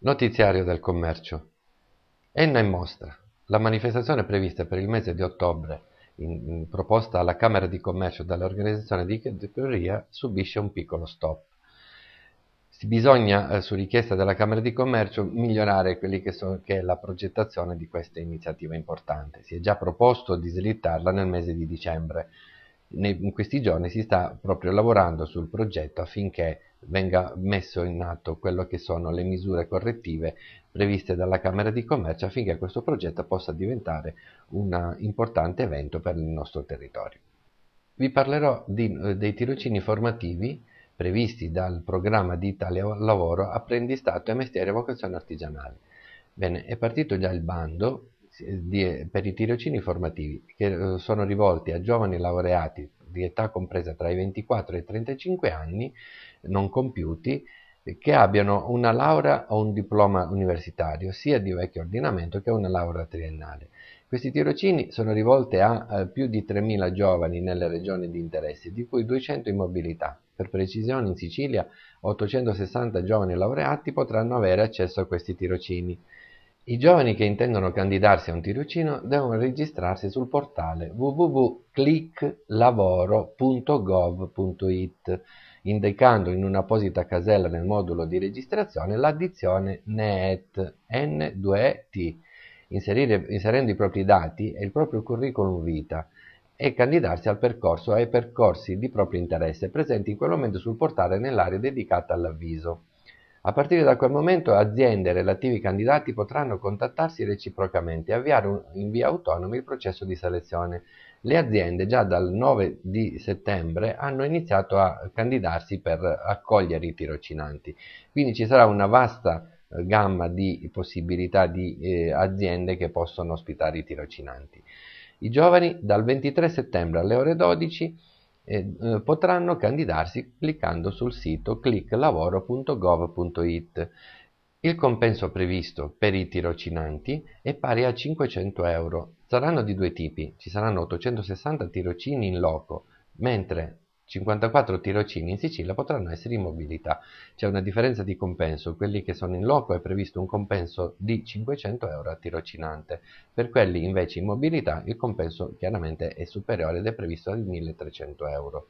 Notiziario del commercio. Enna in mostra. La manifestazione prevista per il mese di ottobre, in, in, proposta alla Camera di Commercio dall'organizzazione di categoria, subisce un piccolo stop. Si bisogna, eh, su richiesta della Camera di Commercio, migliorare quelli che, sono, che è la progettazione di questa iniziativa importante. Si è già proposto di slittarla nel mese di dicembre. Ne, in questi giorni si sta proprio lavorando sul progetto affinché venga messo in atto quello che sono le misure correttive previste dalla Camera di Commercio affinché questo progetto possa diventare un importante evento per il nostro territorio. Vi parlerò di, eh, dei tirocini formativi previsti dal programma di Italia Lavoro Apprendistato e Mestiere e Vocazione Artigianale. Bene, è partito già il bando eh, per i tirocini formativi che eh, sono rivolti a giovani laureati di età compresa tra i 24 e i 35 anni non compiuti che abbiano una laurea o un diploma universitario, sia di vecchio ordinamento che una laurea triennale. Questi tirocini sono rivolti a eh, più di 3.000 giovani nelle regioni di interesse, di cui 200 in mobilità. Per precisione, in Sicilia 860 giovani laureati potranno avere accesso a questi tirocini. I giovani che intendono candidarsi a un tirocino devono registrarsi sul portale www.cliclavoro.gov.it indicando in un'apposita casella nel modulo di registrazione l'addizione NEET N2ET, inserendo i propri dati e il proprio curriculum vita e candidarsi al percorso o ai percorsi di proprio interesse presenti in quel momento sul portale nell'area dedicata all'avviso. A partire da quel momento aziende e relativi candidati potranno contattarsi reciprocamente e avviare in via autonoma il processo di selezione. Le aziende già dal 9 di settembre hanno iniziato a candidarsi per accogliere i tirocinanti, quindi ci sarà una vasta eh, gamma di possibilità di eh, aziende che possono ospitare i tirocinanti. I giovani dal 23 settembre alle ore 12 eh, potranno candidarsi cliccando sul sito clicklavoro.gov.it. Il compenso previsto per i tirocinanti è pari a 500 euro. Saranno di due tipi, ci saranno 860 tirocini in loco, mentre 54 tirocini in Sicilia potranno essere in mobilità. C'è una differenza di compenso, quelli che sono in loco è previsto un compenso di 500 euro a tirocinante, per quelli invece in mobilità il compenso chiaramente è superiore ed è previsto di 1300 euro.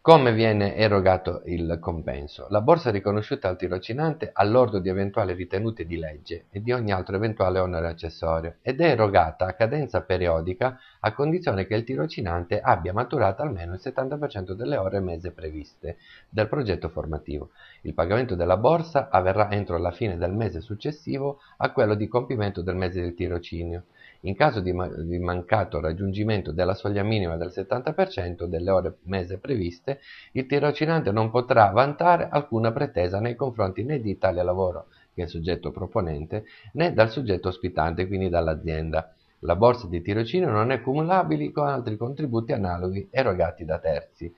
Come viene erogato il compenso? La borsa è riconosciuta al tirocinante all'ordo di eventuali ritenute di legge e di ogni altro eventuale onore accessorio ed è erogata a cadenza periodica a condizione che il tirocinante abbia maturato almeno il 70% delle ore mese previste dal progetto formativo. Il pagamento della borsa avverrà entro la fine del mese successivo a quello di compimento del mese del tirocinio in caso di, ma di mancato raggiungimento della soglia minima del 70% delle ore mese previste, il tirocinante non potrà vantare alcuna pretesa nei confronti né di tale lavoro, che è il soggetto proponente, né dal soggetto ospitante, quindi dall'azienda. La borsa di tirocinio non è cumulabile con altri contributi analoghi erogati da terzi.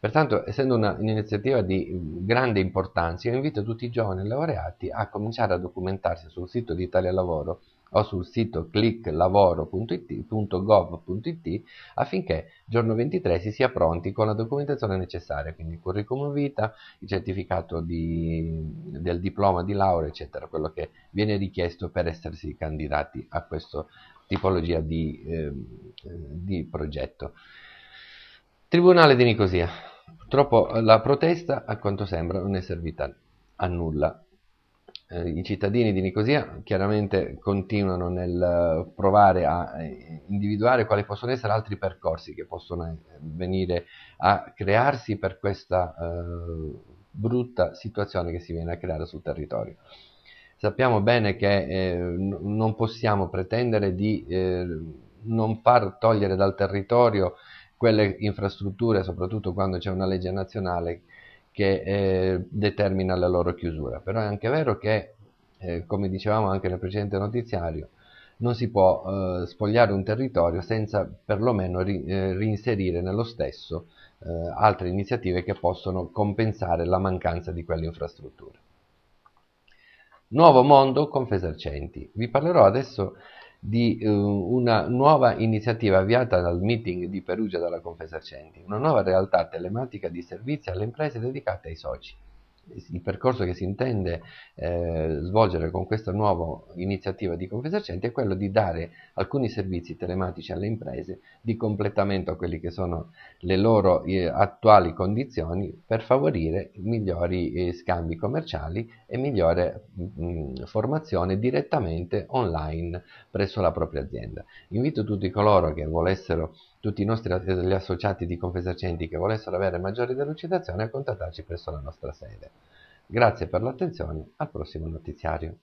Pertanto, essendo un'iniziativa di grande importanza, io invito tutti i giovani laureati a cominciare a documentarsi sul sito di Italia Lavoro o sul sito clicklavoro.it.gov.it affinché giorno 23 si sia pronti con la documentazione necessaria, quindi il curriculum vita, il certificato di, del diploma di laurea, eccetera, quello che viene richiesto per essersi candidati a questa tipologia di, eh, di progetto. Tribunale di Nicosia. Purtroppo la protesta, a quanto sembra, non è servita a nulla eh, i cittadini di Nicosia chiaramente continuano nel eh, provare a eh, individuare quali possono essere altri percorsi che possono eh, venire a crearsi per questa eh, brutta situazione che si viene a creare sul territorio. Sappiamo bene che eh, non possiamo pretendere di non far togliere dal territorio quelle infrastrutture, soprattutto quando c'è una legge nazionale che eh, determina la loro chiusura. Però è anche vero che, eh, come dicevamo anche nel precedente notiziario, non si può eh, spogliare un territorio senza perlomeno ri, eh, reinserire nello stesso eh, altre iniziative che possono compensare la mancanza di quelle infrastrutture. Nuovo mondo con Fesercenti. Vi parlerò adesso di eh, una nuova iniziativa avviata dal meeting di Perugia dalla Confesercenti, una nuova realtà telematica di servizi alle imprese dedicate ai soci il percorso che si intende eh, svolgere con questa nuova iniziativa di Confesercenti è quello di dare alcuni servizi telematici alle imprese di completamento a quelle che sono le loro eh, attuali condizioni per favorire migliori eh, scambi commerciali e migliore mh, mm, mm, formazione direttamente online presso la propria azienda. Invito tutti coloro che volessero tutti i nostri associati di Confesercenti che volessero avere maggiori delucidazioni a contattarci presso la nostra sede. Grazie per l'attenzione, al prossimo notiziario.